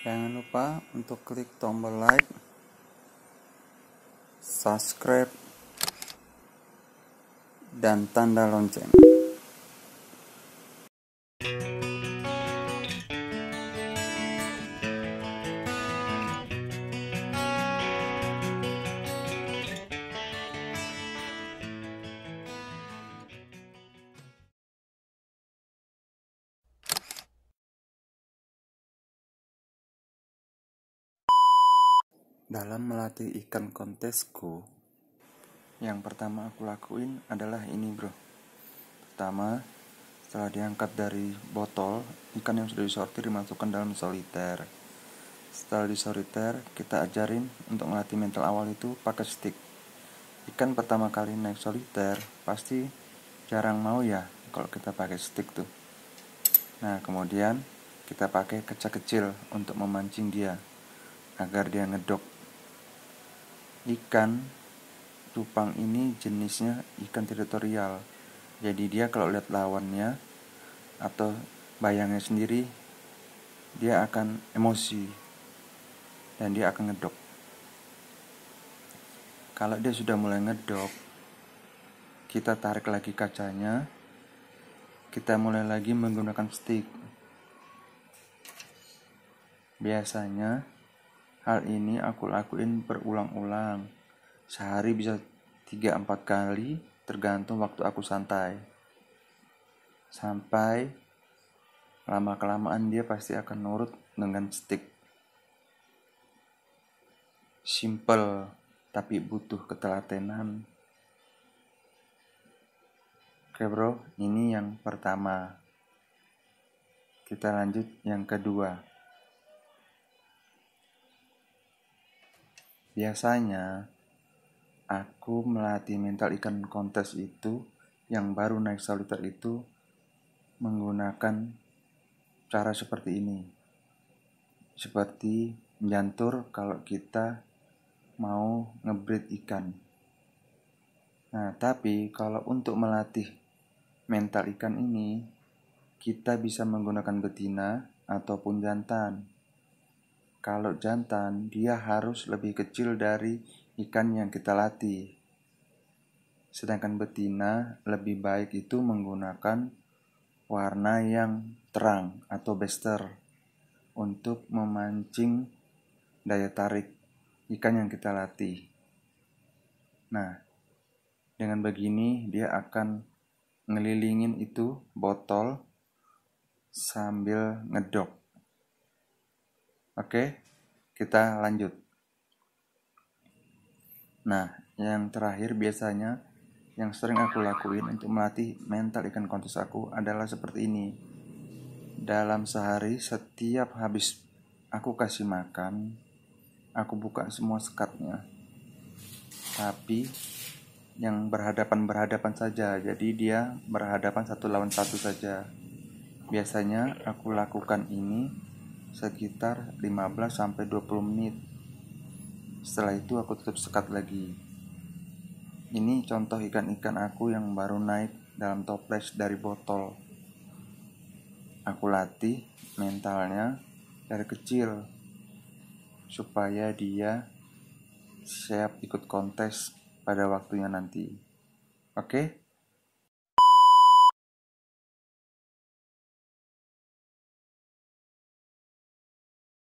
Jangan lupa untuk klik tombol like, subscribe, dan tanda lonceng. Dalam melatih ikan kontesku, yang pertama aku lakuin adalah ini bro. Pertama, setelah diangkat dari botol, ikan yang sudah disortir dimasukkan dalam soliter. Setelah disoliter, kita ajarin untuk melatih mental awal itu pakai stick. Ikan pertama kali naik soliter, pasti jarang mau ya kalau kita pakai stick tuh. Nah, kemudian kita pakai kecil kecil untuk memancing dia agar dia ngedok ikan cupang ini jenisnya ikan teritorial jadi dia kalau lihat lawannya atau bayangnya sendiri dia akan emosi dan dia akan ngedok kalau dia sudah mulai ngedok kita tarik lagi kacanya kita mulai lagi menggunakan stick biasanya Hal ini aku lakuin berulang-ulang. Sehari bisa 3-4 kali, tergantung waktu aku santai. Sampai lama-kelamaan dia pasti akan nurut dengan stick. Simple, tapi butuh ketelatenan. Oke bro, ini yang pertama. Kita lanjut yang kedua. Biasanya, aku melatih mental ikan kontes itu yang baru naik soliter itu menggunakan cara seperti ini. Seperti menjantur kalau kita mau ngebreed ikan. Nah, tapi kalau untuk melatih mental ikan ini, kita bisa menggunakan betina ataupun jantan. Kalau jantan, dia harus lebih kecil dari ikan yang kita latih. Sedangkan betina lebih baik itu menggunakan warna yang terang atau bester untuk memancing daya tarik ikan yang kita latih. Nah, dengan begini dia akan ngelilingin itu botol sambil ngedok. Oke, kita lanjut. Nah, yang terakhir biasanya yang sering aku lakuin untuk melatih mental ikan kontes aku adalah seperti ini. Dalam sehari, setiap habis aku kasih makan, aku buka semua sekatnya. Tapi yang berhadapan-berhadapan saja, jadi dia berhadapan satu lawan satu saja. Biasanya aku lakukan ini sekitar 15 sampai 20 menit. Setelah itu aku tutup sekat lagi. Ini contoh ikan-ikan aku yang baru naik dalam toples dari botol. Aku latih mentalnya dari kecil supaya dia siap ikut kontes pada waktunya nanti. Oke? Okay?